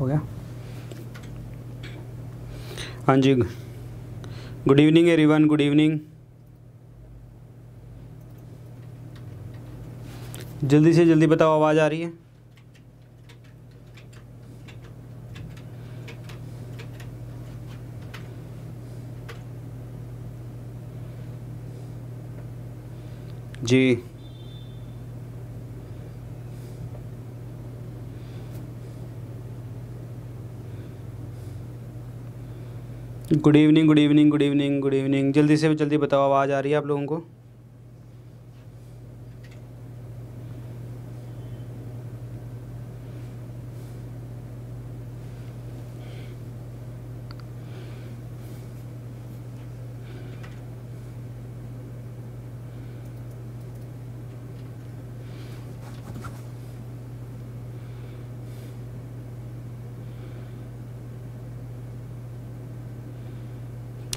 हो गया हाँ जी good evening everyone good evening जल्दी से जल्दी बताओ आवाज़ आ रही है जी good evening good evening good evening good evening जल्दी से जल्दी बताओ आवाज़ आ रही है आप लोगों को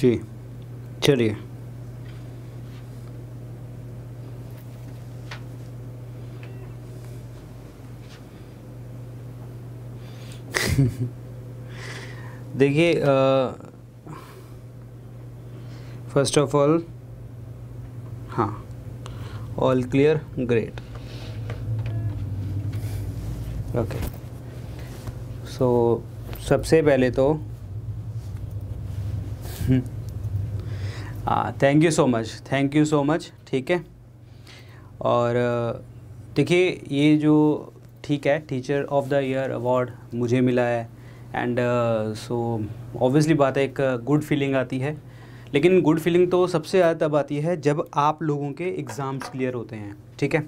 जी चलिए देखिए फर्स्ट ऑफ ऑल हाँ all clear great okay so सबसे पहले तो हाँ thank you so much thank you so much ठीक है और देखिए ये जो ठीक है teacher of the year award मुझे मिला है एंड सो ऑब्वियसली बात है एक गुड फीलिंग आती है लेकिन गुड फीलिंग तो सबसे ज़्यादा तब आती है जब आप लोगों के एग्ज़ाम्स क्लियर होते हैं ठीक है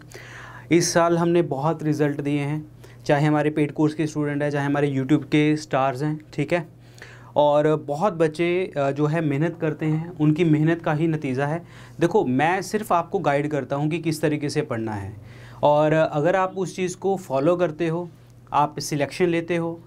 इस साल हमने बहुत रिज़ल्ट दिए हैं चाहे हमारे पेड कोर्स के स्टूडेंट हैं चाहे हमारे यूट्यूब के स्टार्स हैं ठीक है और बहुत बच्चे जो है मेहनत करते हैं उनकी मेहनत का ही नतीजा है देखो मैं सिर्फ आपको गाइड करता हूँ कि किस तरीके से पढ़ना है और अगर आप उस चीज़ को फॉलो करते हो आप सिलेक्शन लेते हो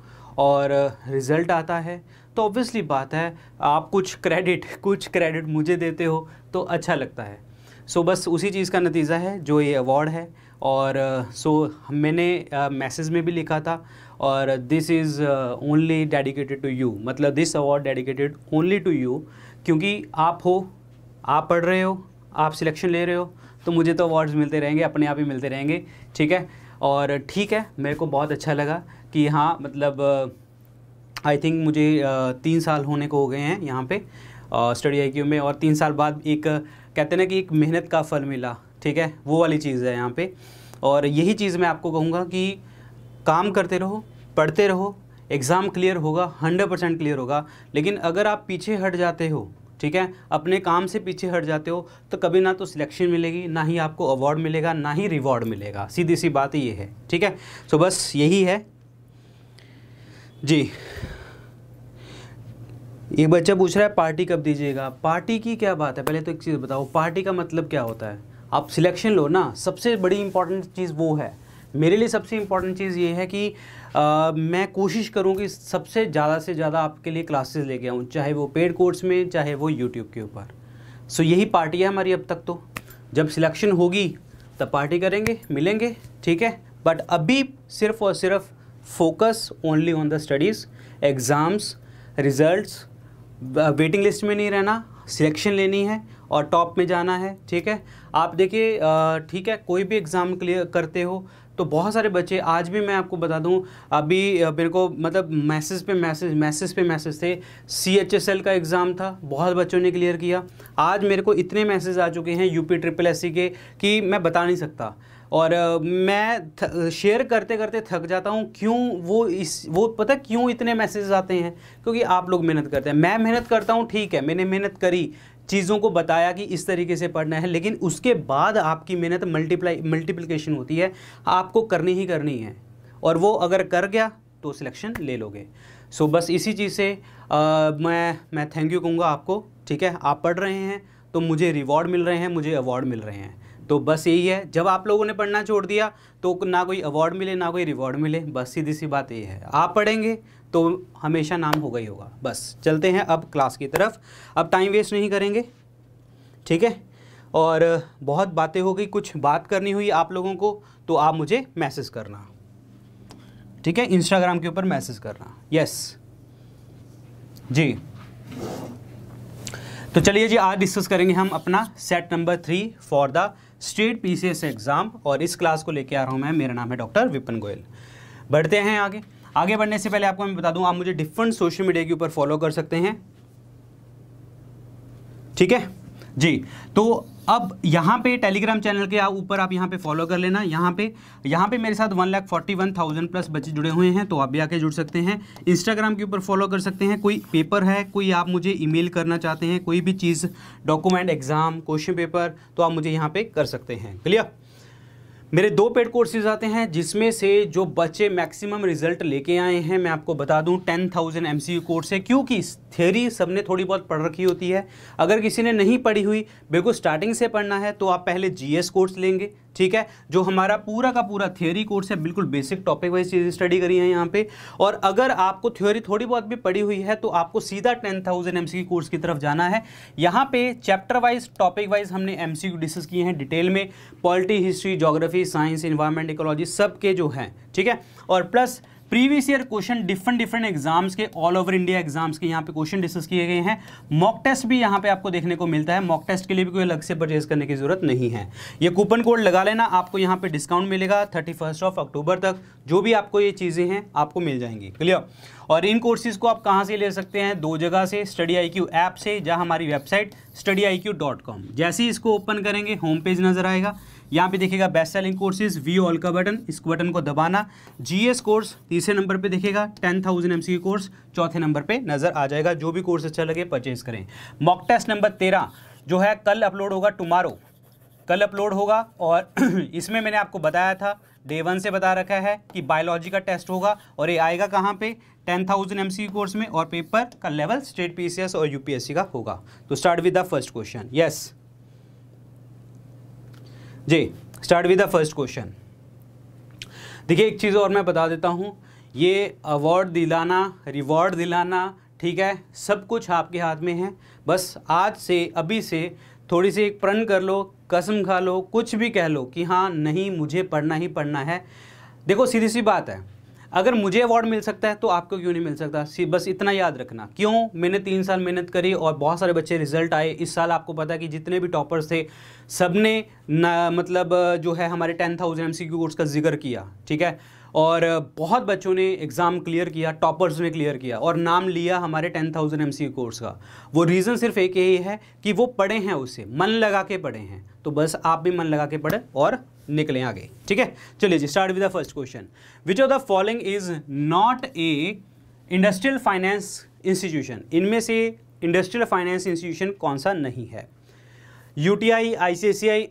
और रिज़ल्ट आता है तो ऑब्वियसली बात है आप कुछ क्रेडिट कुछ क्रेडिट मुझे देते हो तो अच्छा लगता है सो so, बस उसी चीज़ का नतीजा है जो ये अवार्ड है और सो uh, so, मैंने मैसेज uh, में भी लिखा था और this is only dedicated to you मतलब this award dedicated only to you क्योंकि आप हो आप पढ़ रहे हो आप सिलेक्शन ले रहे हो तो मुझे तो अवार्ड्स मिलते रहेंगे अपने आप ही मिलते रहेंगे ठीक है और ठीक है मेरे को बहुत अच्छा लगा कि हाँ मतलब आई uh, थिंक मुझे uh, तीन साल होने को हो गए हैं यहाँ पे स्टडी uh, आई में और तीन साल बाद एक कहते ना कि एक मेहनत का फल मिला ठीक है वो वाली चीज़ है यहाँ पे और यही चीज़ मैं आपको कहूँगा कि काम करते रहो पढ़ते रहो एग्ज़ाम क्लियर होगा हंड्रेड परसेंट क्लियर होगा लेकिन अगर आप पीछे हट जाते हो ठीक है अपने काम से पीछे हट जाते हो तो कभी ना तो सिलेक्शन मिलेगी ना ही आपको अवार्ड मिलेगा ना ही रिवॉर्ड मिलेगा सीधी सी बात ये है ठीक है सो बस यही है जी एक बच्चा पूछ रहा है पार्टी कब दीजिएगा पार्टी की क्या बात है पहले तो एक चीज़ बताओ पार्टी का मतलब क्या होता है आप सिलेक्शन लो ना सबसे बड़ी इंपॉर्टेंट चीज़ वो है मेरे लिए सबसे इम्पॉर्टेंट चीज़ ये है कि आ, मैं कोशिश करूँ कि सबसे ज़्यादा से ज़्यादा आपके लिए क्लासेस लेके आऊँ चाहे वो पेड कोर्स में चाहे वो यूट्यूब के ऊपर सो यही पार्टी है हमारी अब तक तो जब सिलेक्शन होगी तब पार्टी करेंगे मिलेंगे ठीक है बट अभी सिर्फ और सिर्फ focus only on the studies exams results waiting list में नहीं रहना सिलेक्शन लेनी है और टॉप में जाना है ठीक है आप देखिए ठीक है कोई भी एग्ज़ाम क्लियर करते हो तो बहुत सारे बच्चे आज भी मैं आपको बता दूं अभी मेरे को मतलब मैसेज पे मैसेज मैसेज पे मैसेज थे सी एच एस एल का एग्ज़ाम था बहुत बच्चों ने क्लियर किया आज मेरे को इतने मैसेज आ चुके हैं यूपी ट्रिपल एस के कि मैं बता नहीं सकता और मैं शेयर करते करते थक जाता हूँ क्यों वो इस वो पता क्यों इतने मैसेज आते हैं क्योंकि आप लोग मेहनत करते हैं मैं मेहनत करता हूँ ठीक है मैंने मेहनत करी चीज़ों को बताया कि इस तरीके से पढ़ना है लेकिन उसके बाद आपकी मेहनत मल्टीप्लाई मल्टीप्लीकेशन होती है आपको करनी ही करनी है और वो अगर कर गया तो सिलेक्शन ले लोगे सो बस इसी चीज़ से आ, मैं मैं थैंक यू कहूँगा आपको ठीक है आप पढ़ रहे हैं तो मुझे रिवॉर्ड मिल रहे हैं मुझे अवार्ड मिल रहे हैं तो बस यही है जब आप लोगों ने पढ़ना छोड़ दिया तो ना कोई अवार्ड मिले ना कोई रिवॉर्ड मिले बस सीधी सी बात यही है आप पढ़ेंगे तो हमेशा नाम होगा ही होगा बस चलते हैं अब क्लास की तरफ अब टाइम वेस्ट नहीं करेंगे ठीक है और बहुत बातें हो गई कुछ बात करनी हुई आप लोगों को तो आप मुझे मैसेज करना ठीक है इंस्टाग्राम के ऊपर मैसेज करना यस जी तो चलिए जी आज डिस्कस करेंगे हम अपना set number three for the state PCS exam और इस क्लास को लेके आ रहा हूँ मैं मेरा नाम है डॉक्टर विपिन गोयल बढ़ते हैं आगे आगे बढ़ने से पहले आपको मैं बता दूं आप मुझे डिफरेंट सोशल मीडिया के ऊपर फॉलो कर सकते हैं ठीक है जी तो अब यहाँ पे टेलीग्राम चैनल के ऊपर आप यहाँ पे फॉलो कर लेना यहाँ पे यहाँ पे मेरे साथ one lakh forty one thousand plus बच्चे जुड़े हुए हैं तो आप भी आके जुड़ सकते हैं इंस्टाग्राम के ऊपर फॉलो कर सकते हैं कोई पेपर है कोई आप मुझे ईमेल करना चाहते हैं कोई भी चीज़ डॉक्यूमेंट एग्ज़ाम क्वेश्चन पेपर तो आप मुझे यहाँ पे कर सकते हैं क्लियर मेरे दो पेड कोर्सेज आते हैं जिसमें से जो बच्चे मैक्सिमम रिजल्ट लेके आए हैं मैं आपको बता दूं टेन थाउजेंड एम कोर्स है क्योंकि थ्योरी सबने थोड़ी बहुत पढ़ रखी होती है अगर किसी ने नहीं पढ़ी हुई बिल्कुल स्टार्टिंग से पढ़ना है तो आप पहले जीएस कोर्स लेंगे ठीक है जो हमारा पूरा का पूरा थ्योरी कोर्स है बिल्कुल बेसिक टॉपिक वाइज चीज़ स्टडी करी है यहाँ पे और अगर आपको थ्योरी थोड़ी बहुत भी पड़ी हुई है तो आपको सीधा टेन थाउजेंड एम कोर्स की तरफ जाना है यहाँ पे चैप्टर वाइज टॉपिक वाइज हमने एम सी डिस्कस किए हैं डिटेल में polity history geography science environment ecology सब के जो हैं ठीक है और plus previous year question different different exams के ऑल ओवर इंडिया एग्जाम्स के यहाँ पे क्वेश्चन डिस्कस किए गए हैं मॉक टेस्ट भी यहाँ पे आपको देखने को मिलता है मॉक टेस्ट के लिए भी कोई अलग से परचेज करने की जरूरत नहीं है ये कूपन कोड लगा लेना आपको यहाँ पे डिस्काउंट मिलेगा थर्टी ऑफ अक्टूबर तक जो भी आपको ये चीज़ें हैं आपको मिल जाएंगी क्लियर और इन कोर्सेज को आप कहाँ से ले सकते हैं दो जगह से स्टडी आई क्यू ऐप से जहाँ हमारी website study I Q dot com जैसे ही इसको ओपन करेंगे होम पेज नज़र आएगा यहाँ पे देखेगा best selling courses view all का बटन इस बटन को दबाना जीएस कोर्स तीसरे नंबर पे देखेगा टेन थाउजेंड एम कोर्स चौथे नंबर पे नज़र आ जाएगा जो भी कोर्स अच्छा लगे परचेज करें मॉक टेस्ट नंबर तेरह जो है कल अपलोड होगा टुमारो कल अपलोड होगा और इसमें मैंने आपको बताया था डे वन से बता रखा है कि बायोलॉजी का टेस्ट होगा और ये आएगा कहाँ पे टेन थाउजेंड एम कोर्स में और पेपर का लेवल स्टेट पी और यूपीएससी का होगा तो start with the first question yes जी start with the first question देखिए एक चीज़ और मैं बता देता हूँ ये अवार्ड दिलाना रिवॉर्ड दिलाना ठीक है सब कुछ आपके हाथ में है बस आज से अभी से थोड़ी सी एक प्रण कर लो कसम खा लो कुछ भी कह लो कि हाँ नहीं मुझे पढ़ना ही पढ़ना है देखो सीधी सी बात है अगर मुझे अवार्ड मिल सकता है तो आपको क्यों नहीं मिल सकता बस इतना याद रखना क्यों मैंने तीन साल मेहनत करी और बहुत सारे बच्चे रिजल्ट आए इस साल आपको पता है कि जितने भी टॉपर्स थे सब ने मतलब जो है हमारे ten thousand M C Q course का जिक्र किया ठीक है और बहुत बच्चों ने एग्ज़ाम क्लियर किया टॉपर्स ने क्लियर किया और नाम लिया हमारे ten thousand M C course का वो रीज़न सिर्फ एक यही है कि वो पढ़े हैं उसे मन लगा के पढ़े हैं तो बस आप भी मन लगा के पढ़े और निकलें आगे ठीक है चलिए जी start with the first question which of the following is not a industrial finance institution इनमें से इंडस्ट्रियल फाइनेंस इंस्टीट्यूशन कौन सा नहीं है U T I I C C I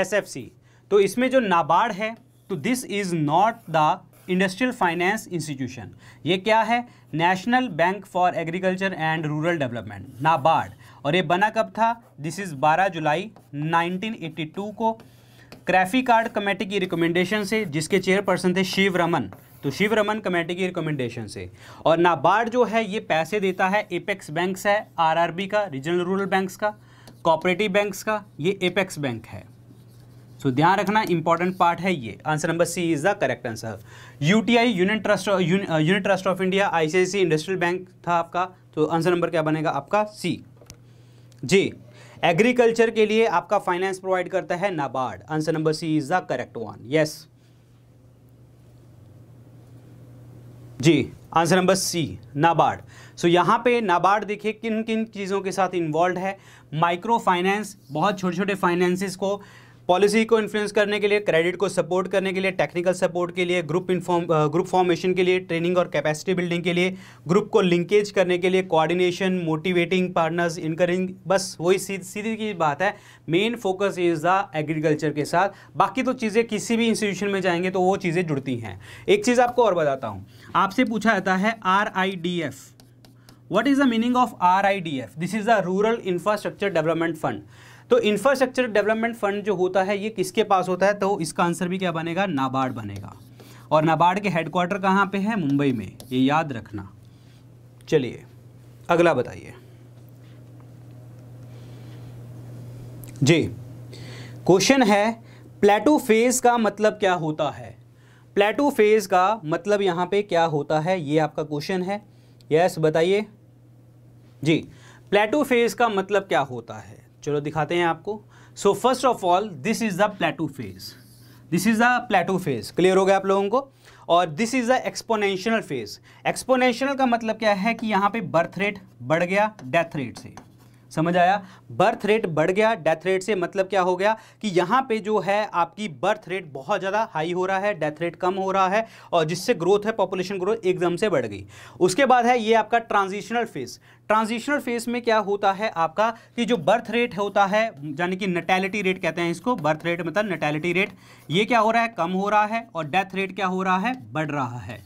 S F C तो इसमें जो नाबार्ड है तो this is not the industrial finance institution ये क्या है national bank for agriculture and rural development NABARD और ये बना कब था दिस इज़ 12 जुलाई 1982 को क्रैफी कार्ड कमेटी की रिकमेंडेशन से जिसके चेयरपर्सन थे शिव रमन तो शिव रमन कमेटी की रिकमेंडेशन से और नाबार्ड जो है ये पैसे देता है एपेक्स बैंक्स है आरआरबी का रीजनल रूरल बैंक्स का कॉपरेटिव बैंक्स का ये एपेक्स बैंक है सो so, ध्यान रखना इंपॉर्टेंट पार्ट है ये answer number C is the correct answer UTI union trust union trust of India ICIC industrial bank था आपका तो आंसर नंबर क्या बनेगा आपका सी जी एग्रीकल्चर के लिए आपका फाइनेंस प्रोवाइड करता है NABARD answer number C is the correct one yes जी answer number C NABARD so यहाँ पे नाबार्ड देखिए किन किन चीज़ों के साथ इन्वॉल्व है माइक्रो फाइनेंस बहुत छोटे छोटे फाइनेंसिस को पॉलिसी को इन्फ्लुएंस करने के लिए क्रेडिट को सपोर्ट करने के लिए टेक्निकल सपोर्ट के लिए ग्रुप इन्फॉर्म ग्रुप फॉर्मेशन के लिए ट्रेनिंग और कैपेसिटी बिल्डिंग के लिए ग्रुप को लिंकेज करने के लिए कोऑर्डिनेशन मोटिवेटिंग पार्टनर्स इनकरिंग बस वही सीधी सीधी की बात है main focus is the agriculture के साथ बाकी तो चीज़ें किसी भी इंस्टीट्यूशन में जाएंगे तो वो चीज़ें जुड़ती हैं एक चीज़ आपको और बताता हूँ आपसे पूछा जाता है R I D F what is the meaning of RIDF? This is the Rural Infrastructure Development Fund. तो इंफ्रास्ट्रक्चर डेवलपमेंट फंड जो होता है ये किसके पास होता है तो इसका आंसर भी क्या बनेगा नाबार्ड बनेगा और नाबार्ड के हेडक्वार्टर कहाँ पे है मुंबई में ये याद रखना चलिए अगला बताइए जी क्वेश्चन है प्लेटो फेज का मतलब क्या होता है प्लेटो फेज का मतलब यहाँ पे क्या होता है ये आपका क्वेश्चन है यस बताइए जी प्लेटो फेज का मतलब क्या होता है चलो दिखाते हैं आपको so first of all this is the plateau phase this is the plateau phase clear हो गया आप लोगों को और this is the exponential phase exponential का मतलब क्या है कि यहाँ पे बर्थ रेट बढ़ गया डेथ रेट से समझ आया बर्थ रेट बढ़ गया डेथ रेट से मतलब क्या हो गया कि यहाँ पे जो है आपकी बर्थ रेट बहुत ज़्यादा हाई हो रहा है डेथ रेट कम हो रहा है और जिससे ग्रोथ है पॉपुलेशन ग्रोथ एकदम से बढ़ गई उसके बाद है ये आपका ट्रांजिशनल फेज ट्रांजिशनल फेज में क्या होता है आपका कि जो बर्थ रेट होता है यानी कि नटैलिटी रेट कहते हैं इसको बर्थ रेट मतलब नटैलिटी रेट ये क्या हो रहा है कम हो रहा है और डेथ रेट क्या हो रहा है बढ़ रहा है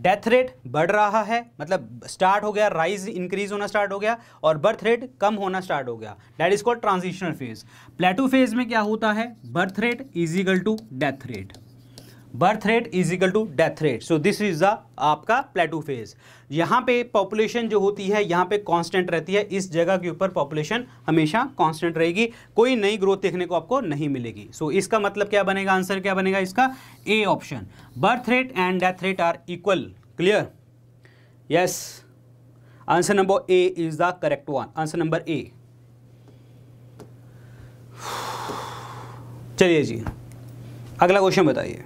डेथ रेट बढ़ रहा है मतलब स्टार्ट हो गया राइज इंक्रीज होना स्टार्ट हो गया और बर्थ रेट कम होना स्टार्ट हो गया that is called transitional phase plateau phase में क्या होता है birth rate is equal to death rate birth rate is equal to death rate so this is the आपका प्लेटू फेज यहाँ पे पॉपुलेशन जो होती है यहाँ पे कांस्टेंट रहती है इस जगह के ऊपर पॉपुलेशन हमेशा कांस्टेंट रहेगी कोई नई ग्रोथ देखने को आपको नहीं मिलेगी सो so, इसका मतलब क्या बनेगा आंसर क्या बनेगा इसका A option birth rate and death rate are equal clear yes answer number A is the correct one answer number A चलिए जी अगला क्वेश्चन बताइए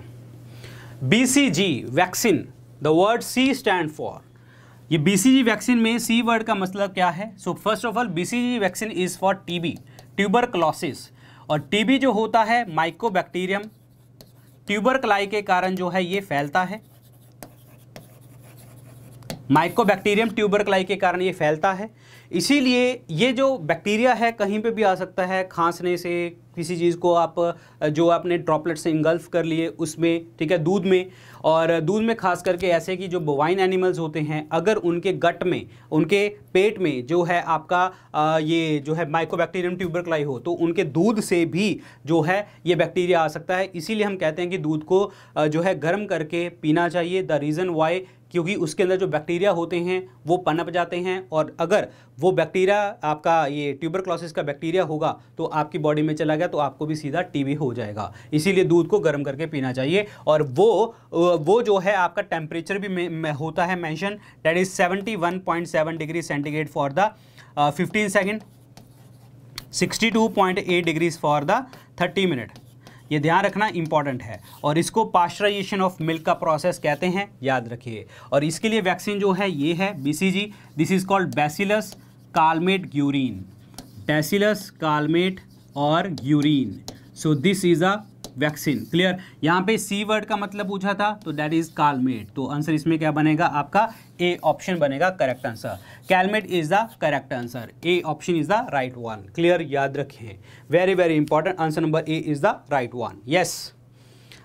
BCG vaccine the word C stand for ये BCG वैक्सीन में C word का मतलब क्या है so first of all BCG vaccine is for tuberculosis और टीबी जो होता है ट्यूबर क्लाई के कारण जो है ये फैलता है माइकोबैक्टीरियम ट्यूबरकलाई के कारण ये फैलता है इसीलिए ये जो बैक्टीरिया है कहीं पे भी आ सकता है खांसने से किसी चीज़ को आप जो आपने ड्रॉपलेट से इंगल्फ कर लिए उसमें ठीक है दूध में और दूध में खास करके ऐसे कि जो बोवाइन एनिमल्स होते हैं अगर उनके गट में उनके पेट में जो है आपका ये जो है माइकोबैक्टीरियम ट्यूबरकलाई हो तो उनके दूध से भी जो है ये बैक्टीरिया आ सकता है इसीलिए हम कहते हैं कि दूध को जो है गर्म करके पीना चाहिए द रीज़न वाई क्योंकि उसके अंदर जो बैक्टीरिया होते हैं वो पनप जाते हैं और अगर वो बैक्टीरिया आपका ये ट्यूबर क्लॉसिस का बैक्टीरिया होगा तो आपकी बॉडी में चला गया तो आपको भी सीधा टीबी हो जाएगा इसीलिए दूध को गर्म करके पीना चाहिए और वो वो जो है आपका टेम्परेचर भी में, में होता है mention that is seventy one point seven degree centigrade for the fifteen second sixty two point eight degrees for the thirty minute ये ध्यान रखना इंपॉर्टेंट है और इसको पास्चराइजेशन ऑफ मिल्क का प्रोसेस कहते हैं याद रखिए और इसके लिए वैक्सीन जो है ये है BCG this is called bacillus Calmette Guerin bacillus Calmette और Guerin so this is a vaccine clear यहाँ पे सी वर्ड का मतलब पूछा था तो दैट इज कालमेट तो आंसर इसमें क्या बनेगा आपका ए ऑप्शन बनेगा correct answer Calmette is the correct answer A option is the right one clear याद रखें very very important answer number A is the right one yes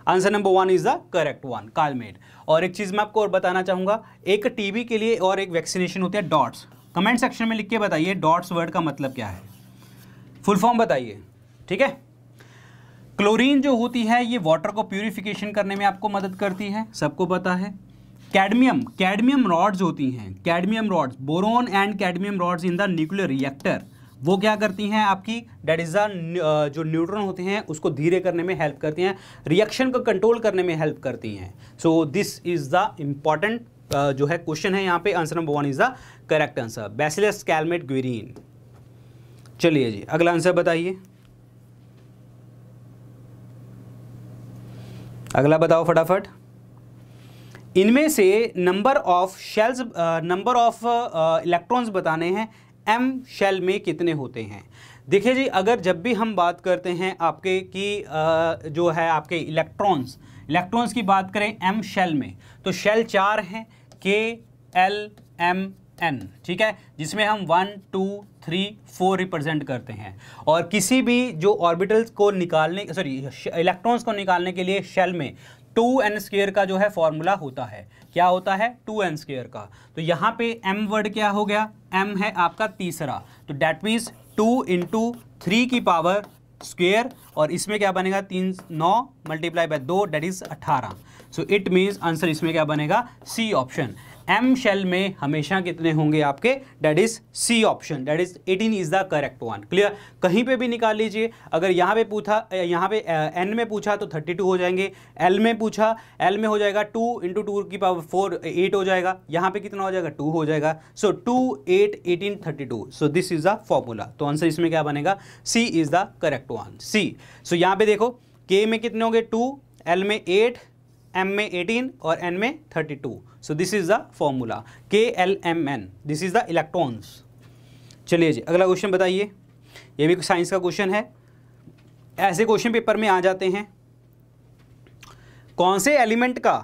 answer number one is the correct one Calmette और एक चीज़ मैं आपको और बताना चाहूंगा एक टीबी के लिए और एक वैक्सीनेशन होते है डॉट्स कमेंट सेक्शन में लिख के बताइए डॉट्स वर्ड का मतलब क्या है फुल फॉर्म बताइए ठीक है क्लोरीन जो होती है ये वाटर को प्यूरिफिकेशन करने में आपको मदद करती है सबको पता है कैडमियम कैडमियम रॉड्स होती हैं cadmium rods boron and cadmium rods in the nuclear reactor वो क्या करती हैं आपकी डेट इज़ द जो न्यूट्रॉन होते हैं उसको धीरे करने में हेल्प करती हैं रिएक्शन को कंट्रोल करने में हेल्प करती हैं so this is the important जो है क्वेश्चन है यहाँ पे answer number one is the correct answer bacillus Calmette Guerin चलिए जी अगला आंसर बताइए अगला बताओ फटाफट इनमें से number of shells number of electrons बताने हैं एम शेल में कितने होते हैं देखिए जी अगर जब भी हम बात करते हैं आपके कि uh, जो है आपके इलेक्ट्रॉन्स इलेक्ट्रॉन्स की बात करें एम शेल में तो शेल चार हैं के एल एम एन ठीक है जिसमें हम one two three four represent करते हैं और किसी भी जो ऑर्बिटल्स को निकालने सॉरी इलेक्ट्रॉन्स को निकालने के लिए शेल में टू एन स्केयर का जो है फॉर्मूला होता है क्या होता है टू एन स्केयर का तो यहाँ पे एम वर्ड क्या हो गया एम है आपका तीसरा तो that means two into three की पावर स्क्वेयर और इसमें क्या बनेगा तीन नौ मल्टीप्लाई बाय दो डेट इज़ अट्ठारह सो इट मीन्स आंसर इसमें क्या बनेगा सी ऑप्शन एम शेल में हमेशा कितने होंगे आपके that is C option that is 18 is the correct one clear कहीं पे भी निकाल लीजिए अगर यहाँ पे पूछा यहाँ पे एन में पूछा तो 32 हो जाएंगे एल में पूछा एल में हो जाएगा 2 इंटू टू की पावर फोर एट हो जाएगा यहाँ पे कितना हो जाएगा टू हो जाएगा so two eight eighteen thirty two so this is the formula तो आंसर इसमें क्या बनेगा C is the correct one C so यहाँ पे देखो के में कितने होंगे टू एल में एट एम में एटीन और एन में thirty two so this is the formula K L M N this is the electrons चलिए जी अगला क्वेश्चन बताइए ये भी साइंस का क्वेश्चन है ऐसे क्वेश्चन पेपर में आ जाते हैं कौन से एलिमेंट का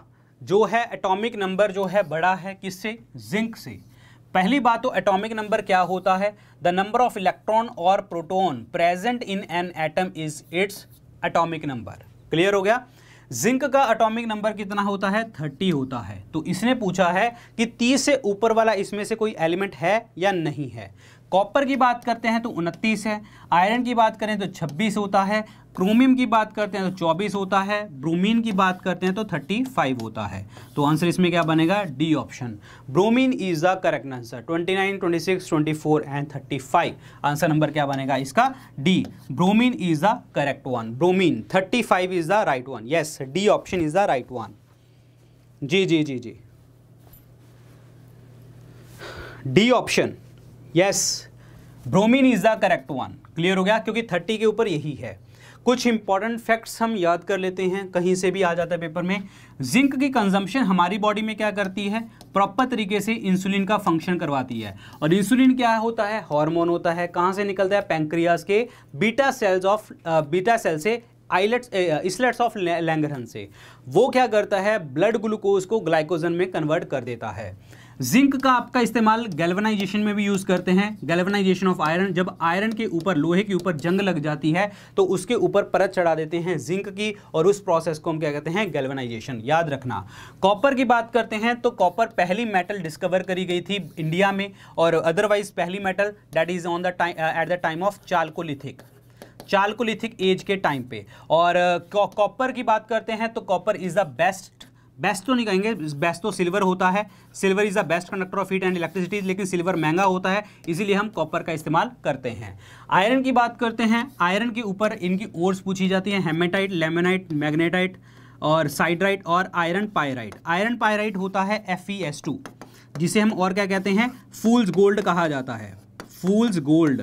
जो है एटॉमिक नंबर जो है बड़ा है किससे जिंक से पहली बात तो एटॉमिक नंबर क्या होता है द नंबर ऑफ इलेक्ट्रॉन और proton present in an atom is its atomic number clear हो गया जिंक का अटोमिक नंबर कितना होता है थर्टी होता है तो इसने पूछा है कि तीस से ऊपर वाला इसमें से कोई एलिमेंट है या नहीं है कॉपर की बात करते हैं तो उनतीस है आयरन की बात करें तो छब्बीस होता है क्रोमियम की बात करते हैं तो चौबीस होता है ब्रोमीन की बात करते हैं तो थर्टी फाइव होता है तो आंसर इसमें क्या बनेगा D option bromine is the correct answer twenty nine twenty six twenty four and thirty five answer number क्या बनेगा इसका D bromine is the correct one bromine thirty five is the right one yes D option is the right one जी जी जी जी D option yes bromine is the correct one clear हो गया क्योंकि थर्टी के ऊपर यही है कुछ इंपॉर्टेंट फैक्ट्स हम याद कर लेते हैं कहीं से भी आ जाता है पेपर में जिंक की कंजम्पशन हमारी बॉडी में क्या करती है प्रॉपर तरीके से इंसुलिन का फंक्शन करवाती है और इंसुलिन क्या होता है हार्मोन होता है कहाँ से निकलता है पैंक्रियाज के beta cells of beta cell से आइलेट्स इसलेट्स ऑफ लैंगरहन से वो क्या करता है ब्लड ग्लूकोज को ग्लाइकोजन में कन्वर्ट कर देता है जिंक का आपका इस्तेमाल गैल्वनाइजेशन में भी यूज़ करते हैं गैल्वनाइजेशन ऑफ आयरन जब आयरन के ऊपर लोहे के ऊपर जंग लग जाती है तो उसके ऊपर परत चढ़ा देते हैं जिंक की और उस प्रोसेस को हम क्या कहते हैं गैल्वनाइजेशन याद रखना कॉपर की बात करते हैं तो कॉपर पहली मेटल डिस्कवर करी गई थी इंडिया में और अदरवाइज पहली metal that is on the time at the time of chalcolithic chalcolithic age के टाइम पे और कॉपर uh, की बात करते हैं तो copper is the best best तो नहीं कहेंगे बेस्ट तो सिल्वर होता है silver is the best conductor of heat and electricity लेकिन सिल्वर महंगा होता है इसीलिए हम कॉपर का इस्तेमाल करते हैं आयरन की बात करते हैं आयरन के ऊपर इनकी ओर्स पूछी जाती है हेमेटाइट लेमेनाइट मैग्नेटाइट और साइड्राइट और आयरन पायराइट आयरन पायराइट होता है एफ e जिसे हम और क्या कहते हैं फूल्स गोल्ड कहा जाता है फूल्स गोल्ड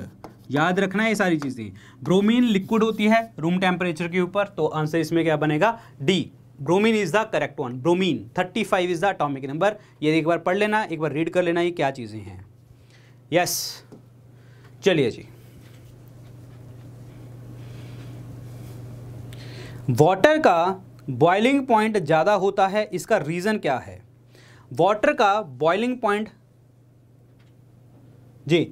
याद रखना है ये सारी चीज़ें ब्रोमीन लिक्विड होती है रूम टेम्परेचर के ऊपर तो आंसर इसमें क्या बनेगा D bromine is the correct one bromine 35 is the atomic number ये एक बार पढ़ लेना एक बार रीड कर लेना ये क्या चीज़ें हैं यस चलिए जी वाटर का बॉइलिंग पॉइंट ज़्यादा होता है इसका रीज़न क्या है वाटर का बॉइलिंग पॉइंट जी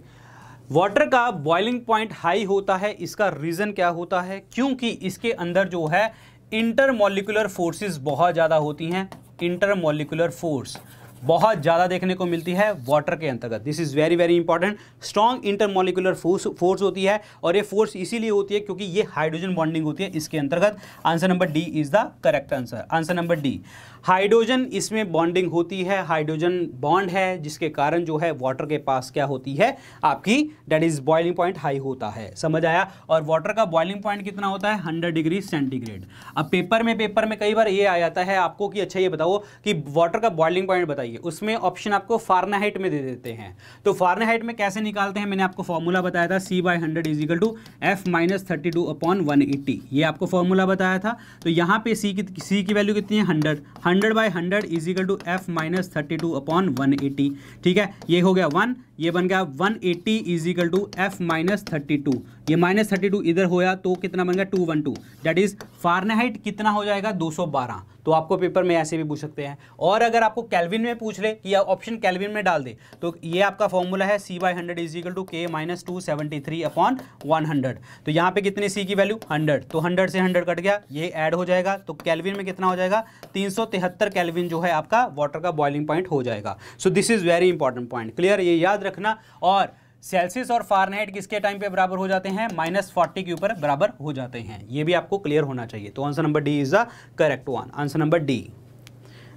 वाटर का बॉइलिंग पॉइंट हाई होता है इसका रीज़न क्या होता है क्योंकि इसके अंदर जो है इंटरमोलिकुलर फोर्सेस बहुत ज़्यादा होती हैं इंटरमोलिकुलर फोर्स बहुत ज़्यादा देखने को मिलती है वाटर के अंतर्गत this is very very important strong intermolecular force force होती है और ये फोर्स इसीलिए होती है क्योंकि ये हाइड्रोजन बॉन्डिंग होती है इसके अंतर्गत answer number D is the correct answer answer number D hydrogen इसमें बॉन्डिंग होती है हाइड्रोजन बॉन्ड है जिसके कारण जो है वाटर के पास क्या होती है आपकी that is boiling point high होता है समझ आया और वाटर का बॉइलिंग पॉइंट कितना होता है हंड्रेड डिग्री सेंटीग्रेड अब पेपर में पेपर में कई बार ये आ जाता है आपको कि अच्छा ये बताओ कि वाटर का बॉइलिंग पॉइंट बताइए चाहिए उसमें ऑप्शन आपको फारनाहाइट में दे देते हैं तो फारनाहाइट में कैसे निकालते हैं मैंने आपको फॉर्मूला बताया था C by hundred equal to F minus thirty two upon one eighty ये आपको फॉर्मूला बताया था तो यहाँ पे सी की सी की वैल्यू कितनी है hundred hundred by hundred equal to F minus thirty two upon one eighty ठीक है ये हो गया वन ये बन गया one eighty equal to F minus thirty two ये माइनस थर्टी टू इधर होया तो कितना बन गया two one two that is Fahrenheit कितना हो जाएगा दो सौ बारह तो आपको पेपर में ऐसे भी पूछ सकते हैं और अगर आपको कैलविन में पूछ ले या ऑप्शन कैलविन में डाल दे तो ये आपका फॉर्मूला है C by hundred equal to K minus two seventy three upon one hundred तो यहाँ पे कितनी सी की वैल्यू हंड्रेड तो हंड्रेड से हंड्रेड कट गया ये ऐड हो जाएगा तो कैलविन में कितना हो जाएगा तीन सौ तिहत्तर कैलविन जो है आपका वाटर का बॉइलिंग पॉइंट हो जाएगा so this is very important point clear ये याद रखना और सेल्सियस और फारनहाइट किसके टाइम पे बराबर हो जाते हैं माइनस फोर्टी के ऊपर बराबर हो जाते हैं ये भी आपको क्लियर होना चाहिए तो answer number D is the correct one answer number D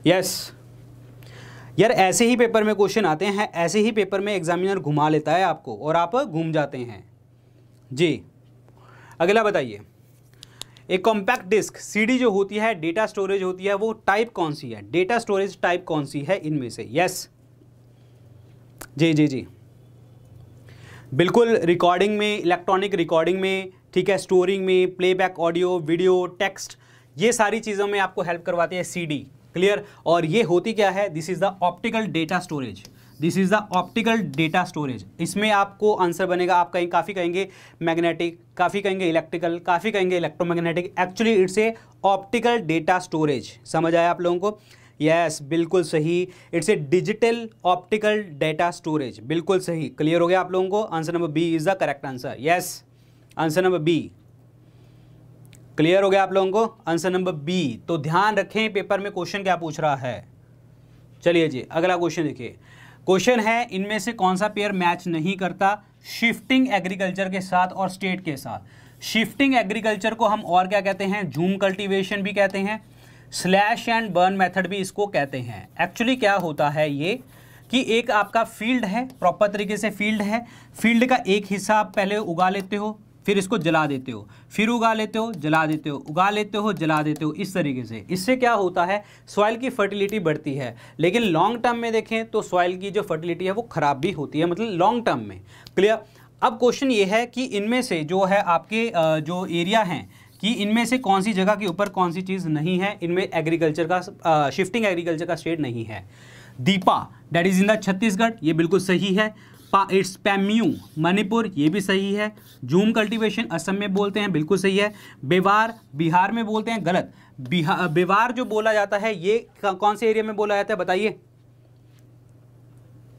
yes यार ऐसे ही पेपर में क्वेश्चन आते हैं ऐसे ही पेपर में एग्जामिनर घुमा लेता है आपको और आप घूम जाते हैं जी अगला बताइए एक कॉम्पैक्ट डिस्क सीडी जो होती है डेटा स्टोरेज होती है वो टाइप कौन सी है डेटा स्टोरेज टाइप कौन सी है इनमें से यस जी जी जी बिल्कुल रिकॉर्डिंग में इलेक्ट्रॉनिक रिकॉर्डिंग में ठीक है स्टोरिंग में प्लेबैक ऑडियो वीडियो टेक्स्ट ये सारी चीज़ों में आपको हेल्प करवाती है सीडी क्लियर और ये होती क्या है this is the optical data storage this is the optical data storage इसमें आपको आंसर बनेगा आप कहीं काफ़ी कहेंगे मैग्नेटिक काफ़ी कहेंगे इलेक्ट्रिकल काफ़ी कहेंगे electromagnetic actually it's a optical data storage समझ आया आप लोगों को यस बिल्कुल सही it's a digital optical data storage बिल्कुल सही क्लियर हो गया आप लोगों को answer number B is the correct answer yes answer number B clear हो गया आप लोगों को आंसर नंबर बी तो ध्यान रखें पेपर में क्वेश्चन क्या पूछ रहा है चलिए जी अगला क्वेश्चन देखिए क्वेश्चन है इनमें से कौन सा पेयर मैच नहीं करता शिफ्टिंग एग्रीकल्चर के साथ और स्टेट के साथ शिफ्टिंग एग्रीकल्चर को हम और क्या कहते हैं झूम कल्टीवेशन भी कहते हैं स्लैश एंड बर्न मेथड भी इसको कहते हैं एक्चुअली क्या होता है ये कि एक आपका फील्ड है प्रॉपर तरीके से फील्ड है फील्ड का एक हिस्सा आप पहले उगा लेते हो फिर इसको जला देते हो फिर उगा लेते हो जला देते हो उगा लेते हो जला देते हो इस तरीके से इससे क्या होता है सॉइल की फर्टिलिटी बढ़ती है लेकिन लॉन्ग टर्म में देखें तो सॉइल की जो फर्टिलिटी है वो ख़राब भी होती है मतलब लॉन्ग टर्म में क्लियर अब क्वेश्चन ये है कि इनमें से जो है आपके जो एरिया हैं कि इनमें से कौन सी जगह के ऊपर कौन सी चीज़ नहीं है इनमें एग्रीकल्चर का शिफ्टिंग एग्रीकल्चर का स्टेट नहीं है Deepa that is in the Chhattisgarh ये बिल्कुल सही है इट्स पैम्यू मणिपुर ये भी सही है जूम कल्टीवेशन असम में बोलते हैं बिल्कुल सही है बेवार बिहार में बोलते हैं गलत बिहार बेवार जो बोला जाता है ये कौन से एरिया में बोला जाता है बताइए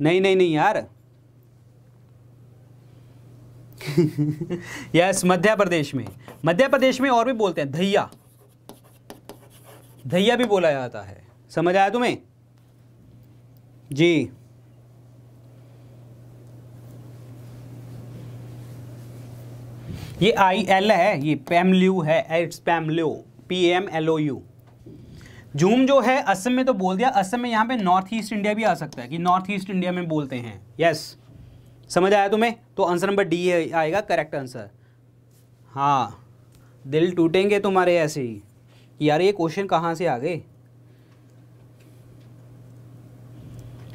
नहीं नहीं नहीं यार यस मध्य प्रदेश में मध्य प्रदेश में और भी बोलते हैं धैया धैया भी बोला जाता है समझ आया तुम्हें जी ये आई एल है ये पैमल्यू है इट्स पैमल्यू P M L O U झूम जो है असम में तो बोल दिया असम में यहाँ पे नॉर्थ ईस्ट इंडिया भी आ सकता है कि नॉर्थ ईस्ट इंडिया में बोलते हैं यस yes. समझ आया तुम्हें तो आंसर नंबर डी आएगा करेक्ट आंसर हाँ दिल टूटेंगे तुम्हारे ऐसे ही यार ये क्वेश्चन कहाँ से आ गए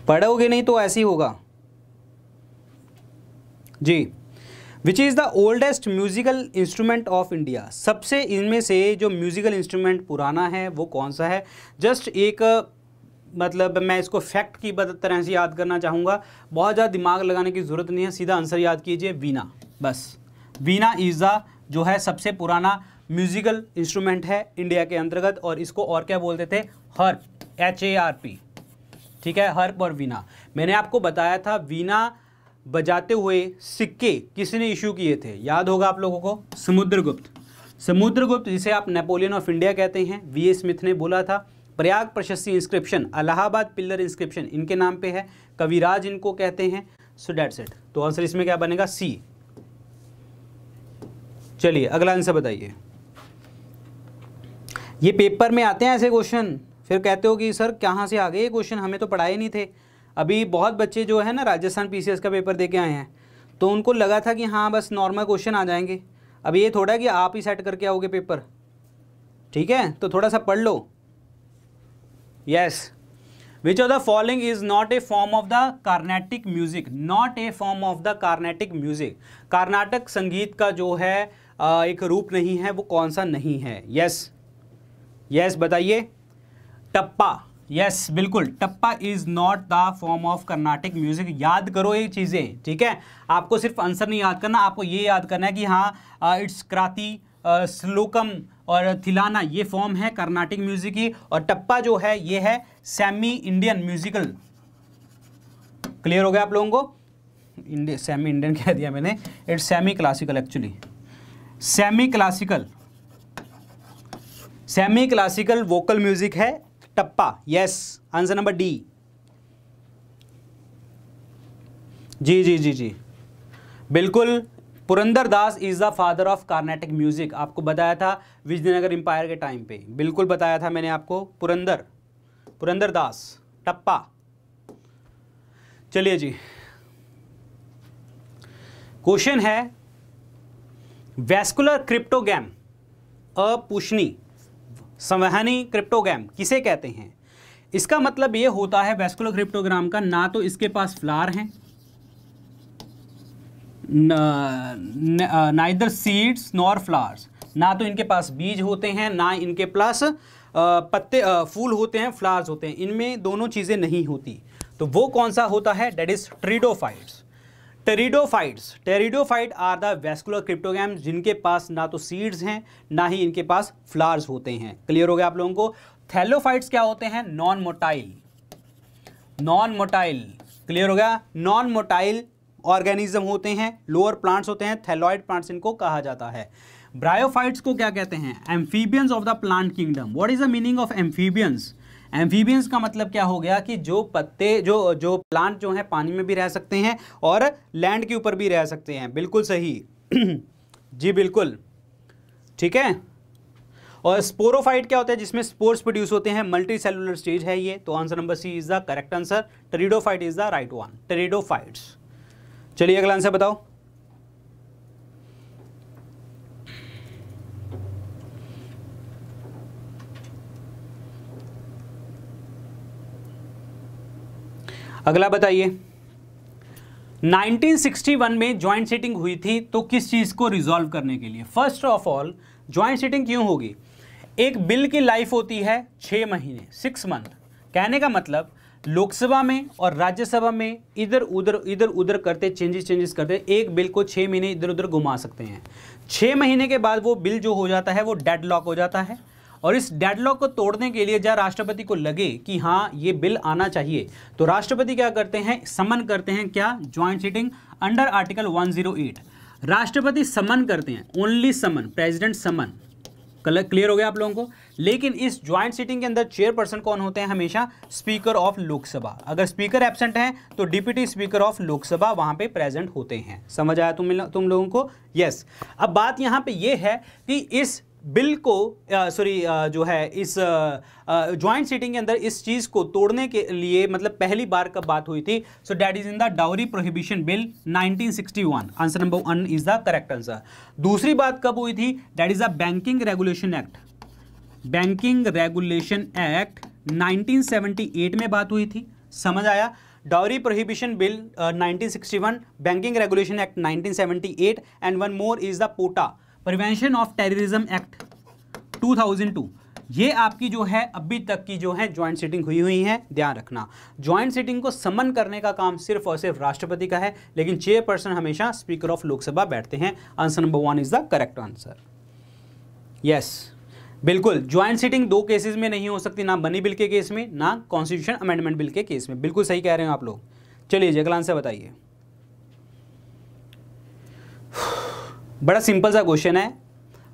पढ़ोगे नहीं तो ऐसे ही होगा जी which is the oldest musical instrument of India सबसे इनमें से जो म्यूज़िकल इंस्ट्रूमेंट पुराना है वो कौन सा है जस्ट एक मतलब मैं इसको फैक्ट की तरह से याद करना चाहूँगा बहुत ज़्यादा दिमाग लगाने की ज़रूरत नहीं है सीधा आंसर याद कीजिए वीना बस वीणा ईजा जो है सबसे पुराना म्यूज़िकल इंस्ट्रूमेंट है इंडिया के अंतर्गत और इसको और क्या बोलते थे harp H A R P ठीक है हर्प और वीणा मैंने आपको बताया था वीणा बजाते हुए सिक्के किसने इशू किए थे याद होगा आप लोगों को समुद्रगुप्त समुद्रगुप्त जिसे आप नेपोलियन ऑफ इंडिया कहते हैं वी ए स्मिथ ने बोला था प्रयाग प्रशस्ति इंस्क्रिप्शन अलाहाबाद पिल्लर इंस्क्रिप्शन इनके नाम पे है कविराज इनको कहते हैं सो डेट सेट तो आंसर इसमें क्या बनेगा सी चलिए अगला आंसर बताइए ये पेपर में आते हैं ऐसे क्वेश्चन फिर कहते हो कि सर कहाँ से आ गए ये क्वेश्चन हमें तो पढ़ाए नहीं थे अभी बहुत बच्चे जो है ना राजस्थान पी का पेपर दे के आए हैं तो उनको लगा था कि हाँ बस नॉर्मल क्वेश्चन आ जाएंगे अब ये थोड़ा कि आप ही सेट करके आओगे पेपर ठीक है तो थोड़ा सा पढ़ लो yes which of the following is not a form of the carnatic music not a form of the carnatic music कार्नाटक संगीत का जो है एक रूप नहीं है वो कौन सा नहीं है यस यस बताइए टप्पा यस बिल्कुल tappa is not the form of Carnatic music याद करो ये चीज़ें ठीक है आपको सिर्फ आंसर नहीं याद करना आपको ये याद करना है कि हाँ इट्स uh, क्राती स्लोकम और थिलाना ये फॉर्म है कर्नाटिक म्यूजिक की और टप्पा जो है ये है सेमी इंडियन म्यूजिकल क्लियर हो गया आप लोगों को इंडिया सेमी इंडियन कह दिया मैंने it's semi classical actually semi classical semi classical vocal music है tappa yes answer number D जी जी जी जी बिल्कुल Purandar Das is the father of Carnatic music आपको बताया था विजयनगर एम्पायर के टाइम पे बिल्कुल बताया था मैंने आपको पुरंदर पुरंदर दास टप्पा चलिए जी क्वेश्चन है वैस्कुलर क्रिप्टोगैम अपुष्णी संवहनी क्रिप्टोगैम किसे कहते हैं इसका मतलब ये होता है वैस्कुलर क्रिप्टोग्राम का ना तो इसके पास फ्लार हैं नाइदर सीड्स नॉर फ्लावर्स ना तो इनके पास बीज होते हैं ना इनके पास पत्ते फूल होते हैं फ्लावर्स होते हैं इनमें दोनों चीज़ें नहीं होती तो वो कौन सा होता है that is pteridophytes pteridophytes pteridophyte are the vascular cryptogram जिनके पास ना तो सीड्स हैं ना ही इनके पास फ्लावर्स होते हैं क्लियर हो गया आप लोगों को थैलोफाइट्स क्या होते हैं non motile non motile clear हो गया नॉन मोटाइल ऑर्गेनिज्म होते हैं लोअर प्लांट्स होते हैं थैलॉइड प्लांट्स इनको कहा जाता है ब्रायोफाइट्स को क्या कहते हैं amphibians of the plant kingdom what is the meaning of amphibians amphibians का मतलब क्या हो गया कि जो पत्ते जो जो प्लांट जो है पानी में भी रह सकते हैं और लैंड के ऊपर भी रह सकते हैं बिल्कुल सही जी बिल्कुल ठीक है और स्पोरोफाइट क्या होता है जिसमें स्पोर्स प्रोड्यूस होते हैं मल्टी सेलुलर स्टेज है ये तो answer number C is the correct answer pteridophyte is the right one pteridophytes चलिए अगला आंसर बताओ अगला बताइए 1961 में ज्वाइंट सीटिंग हुई थी तो किस चीज़ को रिजॉल्व करने के लिए first of all joint sitting क्यों होगी एक बिल की लाइफ होती है छह महीने सिक्स मंथ कहने का मतलब लोकसभा में और राज्यसभा में इधर उधर इधर उधर करते चेंजेस चेंजेस करते एक बिल को छः महीने इधर उधर घुमा सकते हैं छः महीने के बाद वो बिल जो हो जाता है वो डेड लॉक हो जाता है और इस डेडलॉक को तोड़ने के लिए जहाँ राष्ट्रपति को लगे कि हाँ ये बिल आना चाहिए तो राष्ट्रपति क्या करते हैं समन करते हैं क्या ज्वाइंट सीटिंग अंडर आर्टिकल 108 राष्ट्रपति समन करते हैं only summon president summon clear हो गया आप लोगों को लेकिन इस ज्वाइंट सीटिंग के अंदर चेयरपर्सन कौन होते हैं हमेशा स्पीकर ऑफ लोकसभा अगर स्पीकर एबसेंट हैं तो डिप्यूटी स्पीकर ऑफ लोकसभा वहां पे प्रेजेंट होते हैं समझ आया तुम तुम लोगों को यस yes. अब बात यहाँ पे ये है कि इस बिल को सॉरी जो है इस ज्वाइंट सीटिंग के अंदर इस चीज़ को तोड़ने के लिए मतलब पहली बार कब बात हुई थी so that is in the dowry prohibition bill 1961 answer number one is the correct answer दूसरी बात कब हुई थी that is the banking regulation act banking regulation act 1978 में बात हुई थी समझ आया dowry prohibition bill 1961 banking regulation act 1978 and one more is the POTA prevention of terrorism act 2002 ये आपकी जो है अभी तक की जो है ज्वाइंट सीटिंग हुई हुई है ध्यान रखना ज्वाइंट सीटिंग को समन करने का काम सिर्फ और सिर्फ राष्ट्रपति का है लेकिन चेयरपर्सन हमेशा स्पीकर ऑफ लोकसभा बैठते हैं answer number one is the correct answer yes बिल्कुल ज्वाइंट सीटिंग दो केसेस में नहीं हो सकती ना बनी बिल के केस में ना कॉन्स्टिट्यूशन अमेंडमेंट बिल के केस में बिल्कुल सही कह रहे हो आप लोग चलिए जगला आंसर बताइए बड़ा सिंपल सा क्वेश्चन है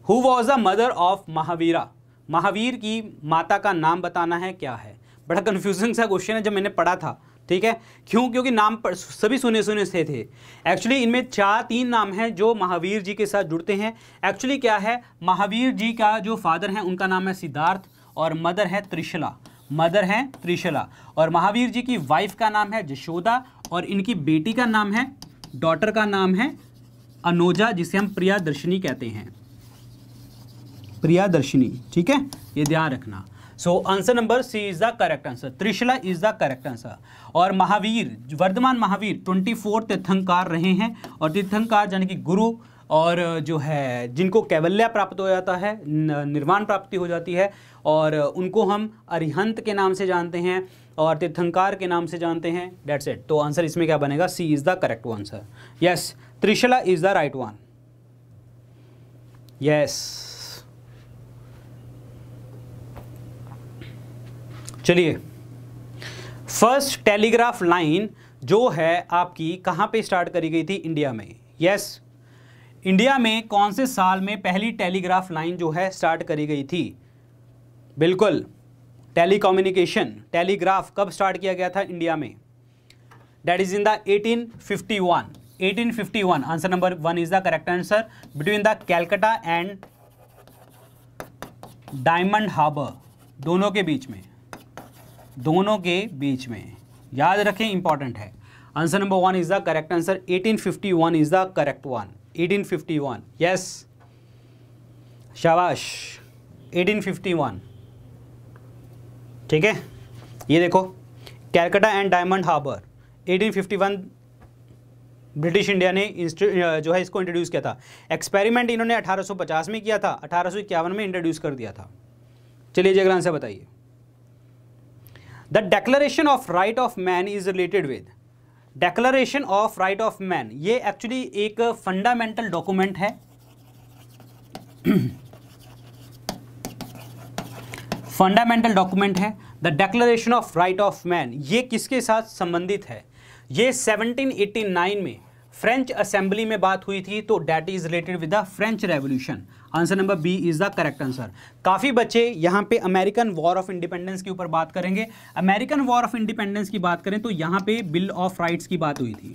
who was the mother of Mahavira Mahavir की माता का नाम बताना है क्या है बड़ा कन्फ्यूजिंग सा क्वेश्चन है जब मैंने पढ़ा था ठीक है क्यों क्योंकि नाम पर सभी सुने सुने से थे एक्चुअली इनमें चार तीन नाम हैं जो महावीर जी के साथ जुड़ते हैं एक्चुअली क्या है महावीर जी का जो फादर हैं उनका नाम है सिद्धार्थ और मदर है त्रिशला मदर हैं त्रिशला और महावीर जी की वाइफ का नाम है जशोदा और इनकी बेटी का नाम है डॉटर का नाम है अनोजा जिसे हम प्रियादर्शनी कहते हैं प्रियादर्शनी ठीक है ये ध्यान रखना so answer number C is the correct answer Trishala is the correct answer और महावीर वर्धमान महावीर ट्वेंटी फोर तीर्थंकार रहे हैं और तीर्थंकार यानी कि गुरु और जो है जिनको कैवल्या प्राप्त हो जाता है निर्वाण प्राप्ति हो जाती है और उनको हम अरिहंत के नाम से जानते हैं और तीर्थंकार के नाम से जानते हैं डेट्स सेट तो आंसर इसमें क्या बनेगा C is the correct answer yes Trishala is the right one yes चलिए फर्स्ट टेलीग्राफ लाइन जो है आपकी कहाँ पे स्टार्ट करी गई थी इंडिया में यस yes, इंडिया में कौन से साल में पहली टेलीग्राफ लाइन जो है स्टार्ट करी गई थी बिल्कुल टेलीकम्युनिकेशन टेलीग्राफ कब स्टार्ट किया गया था इंडिया में that is in the 1851 1851 answer number one is the correct answer between the Calcutta and Diamond Harbour दोनों के बीच में दोनों के बीच में याद रखें इंपॉर्टेंट है answer number one is the correct answer 1851 is the correct one 1851 yes शाबाश 1851 ठीक है ये देखो Calcutta and Diamond Harbour 1851 British India ने जो है इसको इंट्रोड्यूस किया था एक्सपेरिमेंट इन्होंने 1850 में किया था अठारह में इंट्रोड्यूस कर दिया था चलिए जगह आंसर बताइए the declaration of right of man is related with declaration of right of man ये एक्चुअली एक फंडामेंटल डॉक्यूमेंट है फंडामेंटल डॉक्यूमेंट है the declaration of right of man ये किसके साथ संबंधित है ये 1789 में फ्रेंच असेंबली में बात हुई थी तो that is related with the French revolution answer number B is the correct answer काफ़ी बच्चे यहां पे अमेरिकन वॉर ऑफ इंडिपेंडेंस के ऊपर बात करेंगे अमेरिकन वॉर ऑफ इंडिपेंडेंस की बात करें तो यहां पे बिल ऑफ राइट्स की बात हुई थी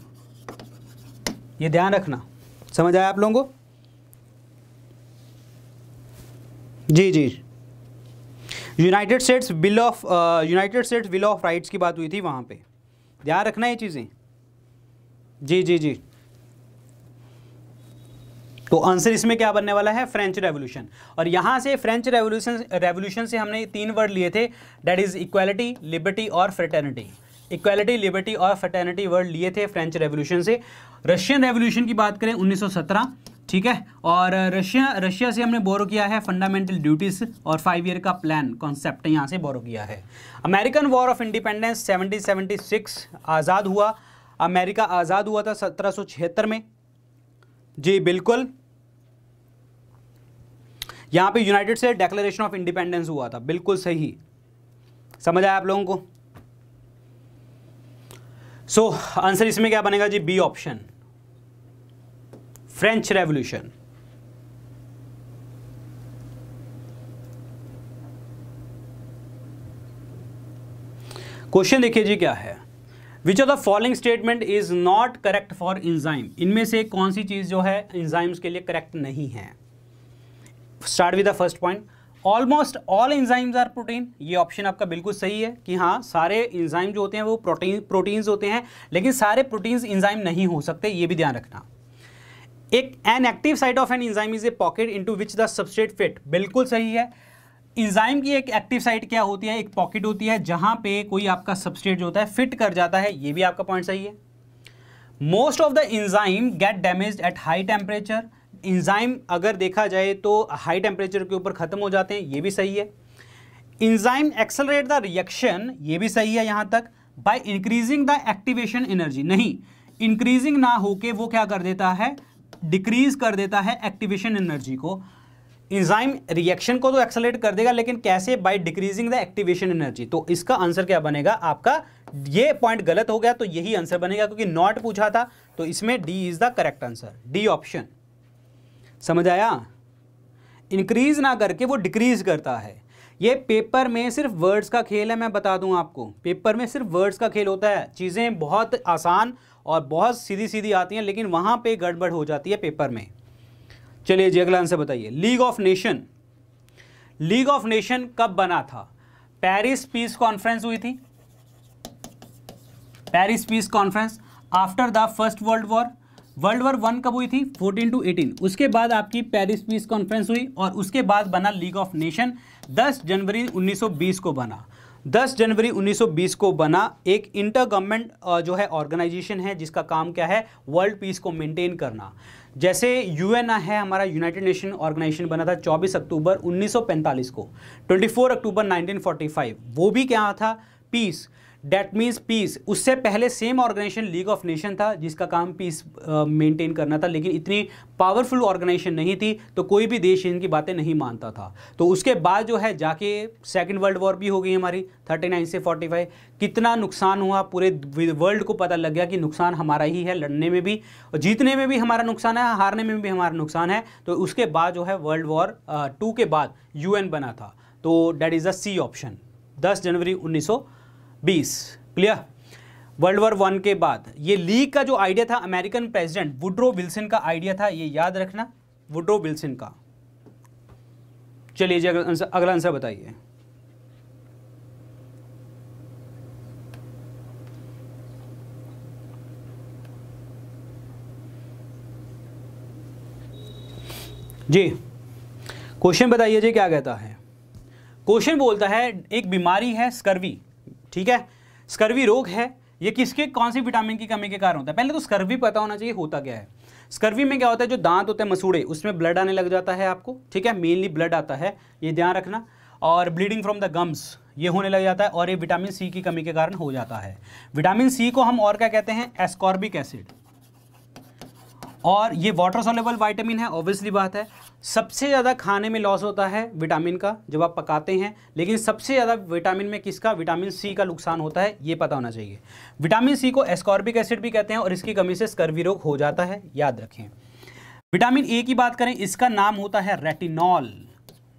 ये ध्यान रखना समझ आया आप लोगों को जी जी United States bill of United States bill of rights की बात हुई थी वहां पे ध्यान रखना ये चीज़ें जी जी जी तो आंसर इसमें क्या बनने वाला है फ्रेंच रेवोल्यूशन और यहाँ से फ्रेंच रेवोल्यूशन रेवोल्यूशन से हमने तीन वर्ड लिए थे दैट इज़ इक्वालिटी लिबर्टी और फ्रेटर्निटी इक्वालिटी लिबर्टी और फ्रेटर्निटी वर्ड लिए थे फ्रेंच रेवोल्यूशन से रशियन रेवोल्यूशन की बात करें 1917 ठीक है और रशिया रशिया से हमने बोरो किया है फंडामेंटल ड्यूटीज और फाइव ईयर का प्लान कॉन्सेप्ट यहाँ से बोरो किया है अमेरिकन वॉर ऑफ इंडिपेंडेंस 1776 आज़ाद हुआ अमेरिका आज़ाद हुआ था सत्रह में जी बिल्कुल यहां पे United State declaration of independence हुआ था बिल्कुल सही समझ आया आप लोगों को सो so, आंसर इसमें क्या बनेगा जी B option French revolution question देखिए जी क्या है which of the following statement is not correct for enzyme इनमें से कौन सी चीज़ जो है इंजाइम्स के लिए करेक्ट नहीं है start with the first point almost all enzymes are protein ये ऑप्शन आपका बिल्कुल सही है कि हाँ सारे इंजाइम जो होते हैं वो प्रोटीन प्रोटीन्स होते हैं लेकिन सारे प्रोटीन्स इंजाइम नहीं हो सकते ये भी ध्यान रखना एक an active site of an enzyme is a pocket into which the substrate fit बिल्कुल सही है इंजाइम की एक एक्टिव साइट क्या होती है एक पॉकेट होती है जहाँ पे कोई आपका सबस्ट्रेट जो होता है फिट कर जाता है ये भी आपका पॉइंट सही है most of the enzyme get damage at high temperature enzyme अगर देखा जाए तो हाई टेम्परेचर के ऊपर ख़त्म हो जाते हैं ये भी सही है इंजाइम एक्सलरेट द रिएक्शन ये भी सही है यहां तक by increasing the activation energy नहीं इंक्रीजिंग ना होके वो क्या कर देता है डिक्रीज कर देता है एक्टिवेशन एनर्जी को इंजाइम रिएक्शन को तो एक्सलरेट कर देगा लेकिन कैसे by decreasing the activation energy तो इसका आंसर क्या बनेगा आपका ये पॉइंट गलत हो गया तो यही आंसर बनेगा क्योंकि नॉट पूछा था तो इसमें D is the correct answer D option समझ आया इंक्रीज ना करके वो डिक्रीज करता है ये पेपर में सिर्फ वर्ड्स का खेल है मैं बता दूं आपको पेपर में सिर्फ वर्ड्स का खेल होता है चीज़ें बहुत आसान और बहुत सीधी सीधी आती हैं लेकिन वहाँ पे गड़बड़ हो जाती है पेपर में चलिए जी अगला आंसर बताइए League of Nation League of Nation कब बना था पेरिस पीस कॉन्फ्रेंस हुई थी Paris Peace Conference after the First World War World War one कब हुई थी 14 टू 18 उसके बाद आपकी पेरिस पीस कॉन्फ्रेंस हुई और उसके बाद बना लीग ऑफ नेशन 10 जनवरी 1920 को बना 10 जनवरी 1920 को बना एक इंटर गवर्नमेंट जो है ऑर्गेनाइजेशन है जिसका काम क्या है वर्ल्ड पीस को मेंटेन करना जैसे यूएन है हमारा यूनाइटेड नेशन ऑर्गेनाइजेशन बना था 24 अक्टूबर 1945 को 24 अक्टूबर 1945 वो भी क्या था पीस डेट मीन्स पीस उससे पहले same organisation League of Nation था जिसका काम पीस मेंटेन uh, करना था लेकिन इतनी पावरफुल ऑर्गेनाइजेशन नहीं थी तो कोई भी देश इनकी बातें नहीं मानता था तो उसके बाद जो है जाके सेकेंड वर्ल्ड वॉर भी हो गई हमारी थर्टी नाइन से फोर्टी फाइव कितना नुकसान हुआ पूरे वर्ल्ड को पता लग गया कि नुकसान हमारा ही है लड़ने में भी और जीतने में भी हमारा नुकसान है हारने में भी हमारा नुकसान है तो उसके बाद जो है वर्ल्ड वॉर टू के बाद यू बना था तो that is a C option दस जनवरी उन्नीस बीस क्लियर वर्ल्ड वॉर वन के बाद ये लीग का जो आइडिया था अमेरिकन प्रेसिडेंट वुड्रो विल्सन का आइडिया था ये याद रखना वुड्रो विल्सन का चलिए जी अगला आंसर बताइए जी क्वेश्चन बताइए जी क्या कहता है क्वेश्चन बोलता है एक बीमारी है स्कर्वी ठीक है स्कर्वी रोग है ये किसके कौन सी विटामिन की कमी के कारण होता है पहले तो स्कर्वी पता होना चाहिए होता क्या है स्कर्वी में क्या होता है जो दांत होते हैं मसूड़े उसमें ब्लड आने लग जाता है आपको ठीक है मेनली ब्लड आता है ये ध्यान रखना और ब्लीडिंग फ्रॉम द गम्स ये होने लग जाता है और ये विटामिन सी की कमी के कारण हो जाता है विटामिन सी को हम और क्या कहते हैं एस्कॉर्बिक एसिड और ये वाटर सोलेबल वाइटामिन है ऑब्वियसली बात है सबसे ज़्यादा खाने में लॉस होता है विटामिन का जब आप पकाते हैं लेकिन सबसे ज़्यादा विटामिन में किसका विटामिन सी का नुकसान होता है ये पता होना चाहिए विटामिन सी को एस्कॉर्बिक एसिड भी कहते हैं और इसकी कमी से स्कर्वी रोग हो जाता है याद रखें विटामिन ए की बात करें इसका नाम होता है रेटिनॉल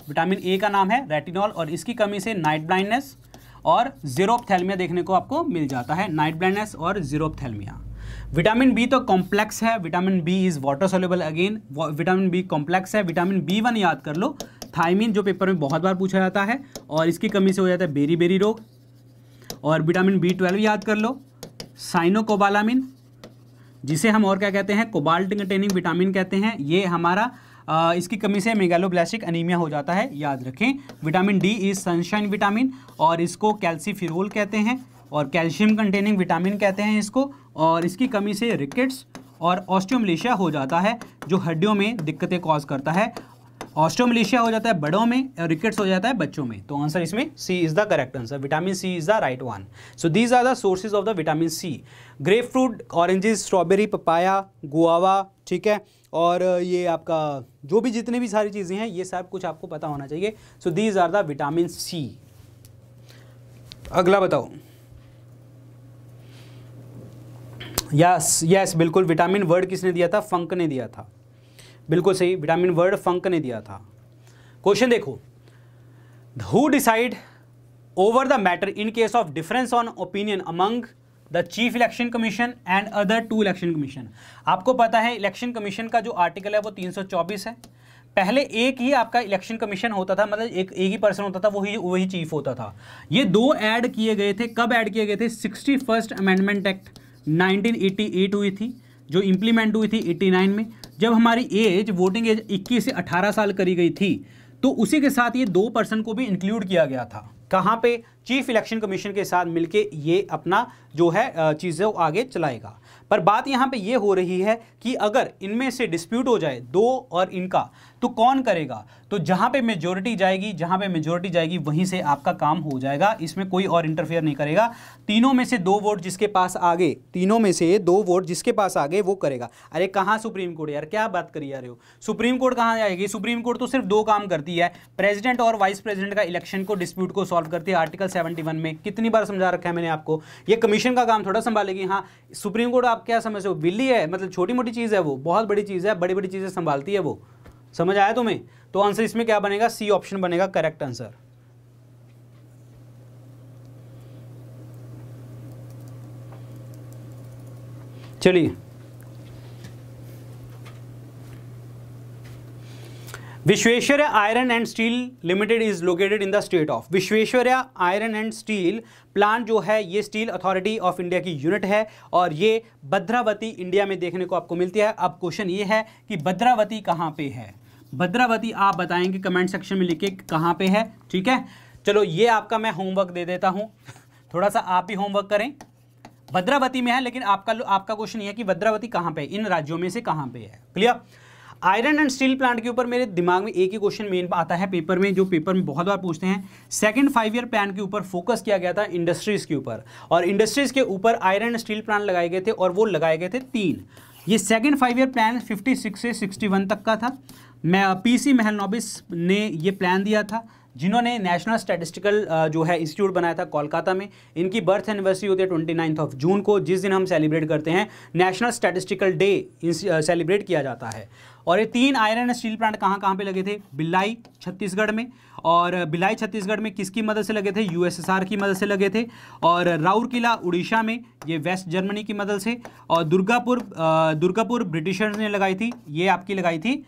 विटामिन ए का नाम है रेटिनॉल और इसकी कमी से नाइट ब्लाइंडनेस और जीरोपथैलमिया देखने को आपको मिल जाता है नाइट ब्लाइंडनेस और जीरोपथैलमिया विटामिन बी तो कॉम्प्लेक्स है vitamin B is water soluble again vitamin B complex है विटामिन बी वन याद कर लो थाइमिन जो पेपर में बहुत बार पूछा जाता है और इसकी कमी से हो जाता है बेरी बेरी रोग और विटामिन बी ट्वेल्व याद कर लो साइनोकोबालामिन जिसे हम और क्या कहते हैं कोबाल्ट कंटेनिंग विटामिन कहते हैं ये हमारा आ, इसकी कमी से मेगालोब्लास्टिक अनीमिया हो जाता है याद रखें vitamin D is sunshine vitamin और इसको कैल्सीफिरोल कहते हैं और कैल्शियम कंटेनिंग विटामिन कहते हैं इसको और इसकी कमी से रिकेट्स और ऑस्ट्रोमलेशिया हो जाता है जो हड्डियों में दिक्कतें कॉज करता है ऑस्टोमलेशिया हो जाता है बड़ों में और रिकेट्स हो जाता है बच्चों में तो आंसर इसमें C is the correct answer vitamin C is the right one so these are the sources of the vitamin C grapefruit oranges strawberry papaya guava ठीक है और uh, ये आपका जो भी जितने भी सारी चीज़ें हैं ये सब कुछ आपको पता होना चाहिए so these are the vitamin C अगला बताओ यस यस बिल्कुल विटामिन वर्ड किसने दिया था फंक ने दिया था बिल्कुल सही विटामिन वर्ड फंक ने दिया था क्वेश्चन देखो who decide over the matter in case of difference on opinion among the chief election commission and other two election commission आपको पता है इलेक्शन कमीशन का जो आर्टिकल है वो 324 है पहले एक ही आपका इलेक्शन कमीशन होता था मतलब एक एक ही पर्सन होता था वही वही चीफ होता था ये दो ऐड किए गए थे कब ऐड किए गए थे सिक्सटी फर्स्ट अमेंडमेंट एक्ट 1988 हुई थी जो इम्प्लीमेंट हुई थी 89 में जब हमारी एज वोटिंग एज 21 से 18 साल करी गई थी तो उसी के साथ ये दो पर्सन को भी इंक्लूड किया गया था कहाँ पे चीफ इलेक्शन कमीशन के साथ मिलके ये अपना जो है चीज़ें आगे चलाएगा पर बात यहाँ पे ये हो रही है कि अगर इनमें से डिस्प्यूट हो जाए दो और इनका तो कौन करेगा तो जहां पे मेजोरिटी जाएगी जहां पे मेजोरिटी जाएगी वहीं से आपका काम हो जाएगा इसमें कोई और इंटरफेयर नहीं करेगा तीनों में से दो वोट जिसके पास आगे तीनों में से दो वोट जिसके पास आगे वो करेगा अरे कहां सुप्रीम कोर्ट यार क्या बात करी जा रहे हो सुप्रीम कोर्ट कहां जाएगी सुप्रीम कोर्ट तो सिर्फ दो काम करती है प्रेजिडेंट और वाइस प्रेसिडेंट का इलेक्शन को डिस्प्यूट को सॉल्व करती है आर्टिकल सेवेंटी में कितनी बार समझा रखा है मैंने आपको यह कमीशन का काम थोड़ा संभालेगी हाँ सुप्रीम कोर्ट आप क्या समझ रहे हो बिल्ली है मतलब छोटी मोटी चीज़ है वो बहुत बड़ी चीज़ है बड़ी बड़ी चीज़ें संभालती है वो समझ आया तुम्हें तो आंसर इसमें क्या बनेगा सी ऑप्शन बनेगा करेक्ट आंसर चलिए Vishweshwarya iron and steel limited is located in the state of Vishweshwar iron and steel plant जो है ये स्टील अथॉरिटी ऑफ इंडिया की यूनिट है और ये भद्रावती इंडिया में देखने को आपको मिलती है अब क्वेश्चन ये है कि भद्रावती कहाँ पे है भद्रावती आप बताएंगे कमेंट सेक्शन में लिखे कहाँ पे है ठीक है चलो ये आपका मैं होमवर्क दे देता हूँ थोड़ा सा आप भी होमवर्क करें भद्रावती में है लेकिन आपका आपका क्वेश्चन ये है कि भद्रावती कहाँ पे है इन राज्यों में से कहाँ पे है clear iron and steel plant के ऊपर मेरे दिमाग में एक ही क्वेश्चन मेन आता है पेपर में जो पेपर में बहुत बार पूछते हैं सेकंड फाइव ईयर प्लान के ऊपर फोकस किया गया था इंडस्ट्रीज़ के ऊपर और इंडस्ट्रीज़ के ऊपर आयरन एंड स्टील प्लांट लगाए गए थे और वो लगाए गए थे तीन ये सेकंड फाइव ईयर प्लान 56 से 61 तक का था मैं पी महल नोबिस ने ये प्लान दिया था जिन्होंने नेशनल स्टैटिस्टिकल जो है इंस्टीट्यूट बनाया था कोलकाता में इनकी बर्थ एनिवर्सरी होती है ट्वेंटी नाइन्थ ऑफ जून को जिस दिन हम सेलिब्रेट करते हैं नेशनल स्टैटिस्टिकल डे सेलिब्रेट किया जाता है और ये तीन आयरन एंड स्टील प्लांट कहाँ कहाँ पे लगे थे बिलाई छत्तीसगढ़ में और बिलाई छत्तीसगढ़ में किसकी मदद से लगे थे यूएसएसआर की मदद से लगे थे और राउरकिला उड़ीसा में ये वेस्ट जर्मनी की मदद से और दुर्गापुर दुर्गापुर ब्रिटिशर्स ने लगाई थी ये आपकी लगाई थी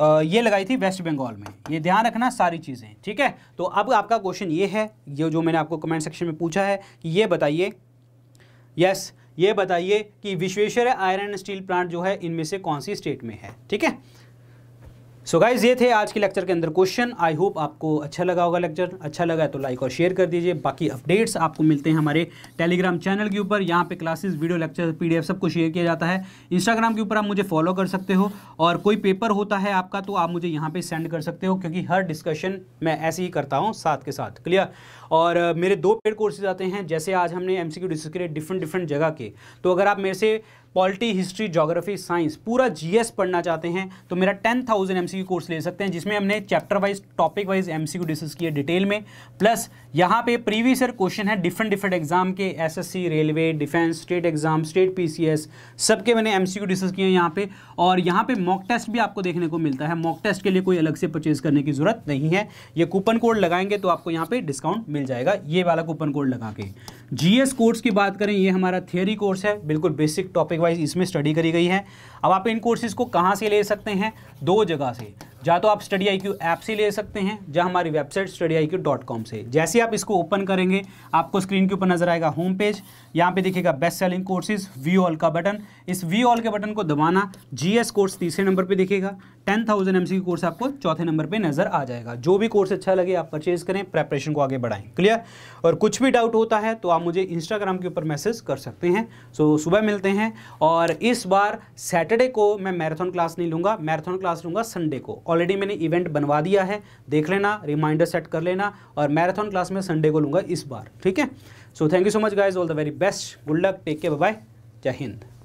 ये लगाई थी वेस्ट बंगाल में ये ध्यान रखना सारी चीज़ें ठीक है तो अब आपका क्वेश्चन ये है ये जो मैंने आपको कमेंट सेक्शन में पूछा है कि ये बताइए यस ये बताइए कि विश्वेश्वर आयरन स्टील प्लांट जो है इनमें से कौन सी स्टेट में है ठीक है सो so गाइज ये थे आज के लेक्चर के अंदर क्वेश्चन आई होप आपको अच्छा लगा होगा लेक्चर अच्छा लगा है तो लाइक और शेयर कर दीजिए बाकी अपडेट्स आपको मिलते हैं हमारे टेलीग्राम चैनल के ऊपर यहाँ पे क्लासेस वीडियो लेक्चर पीडीएफ सब कुछ शेयर किया जाता है इंस्टाग्राम के ऊपर आप मुझे फॉलो कर सकते हो और कोई पेपर होता है आपका तो आप मुझे यहाँ पर सेंड कर सकते हो क्योंकि हर डिस्कशन मैं ऐसे ही करता हूँ साथ के साथ क्लियर और मेरे दो पेड कोर्सेज आते हैं जैसे आज हमने एम सी डिस्कस करे डिफरेंट डिफरेंट जगह के तो अगर आप मेरे से पॉलिटी हिस्ट्री जोग्राफी साइंस पूरा जीएस पढ़ना चाहते हैं तो मेरा टेन थाउजेंड एम कोर्स ले सकते हैं जिसमें हमने chapter wise topic wise M C discuss किए डिटेल में प्लस यहाँ पे प्रीवियस ईयर क्वेश्चन है डिफरेंट डिफरेंट एग्जाम के SSC railway defence state exam state PCS सबके मैंने एम डिस्कस किए हैं यहाँ पे और यहाँ पे मॉक टेस्ट भी आपको देखने को मिलता है मॉक टेस्ट के लिए कोई अलग से परचेज करने की जरूरत नहीं है ये कूपन कोड लगाएंगे तो आपको यहाँ पे डिस्काउंट मिल जाएगा ये वाला कूपन कोड लगा के जीएस कोर्स की बात करें ये हमारा थियोरी कोर्स है बिल्कुल बेसिक टॉपिक वाइज इसमें स्टडी करी गई है अब आप इन कोर्सेज को कहाँ से ले सकते हैं दो जगह से या तो आप स्टडी आई क्यू ऐप से ले सकते हैं या हमारी website study I Q dot com से जैसे आप इसको ओपन करेंगे आपको स्क्रीन के ऊपर नजर आएगा होम पेज यहाँ पे देखिएगा best selling courses view all का बटन इस वी ऑल के बटन को दबाना जीएस कोर्स तीसरे नंबर पे देखिएगा टेन थाउजेंड एम कोर्स आपको चौथे नंबर पे नजर आ जाएगा जो भी कोर्स अच्छा लगे आप परचेज करें प्रेपरेशन को आगे बढ़ाएं क्लियर और कुछ भी डाउट होता है तो आप मुझे इंस्टाग्राम के ऊपर मैसेज कर सकते हैं सो so, सुबह मिलते हैं और इस बार सैटरडे को मैं मैराथन क्लास नहीं लूँगा मैराथन क्लास लूँगा संडे को ऑलरेडी मैंने इवेंट बनवा दिया है देख लेना रिमाइंडर सेट कर लेना और मैराथन क्लास में संडे को लूँगा इस बार ठीक है so thank you so much guys all the very best good luck take care bye जय हिंद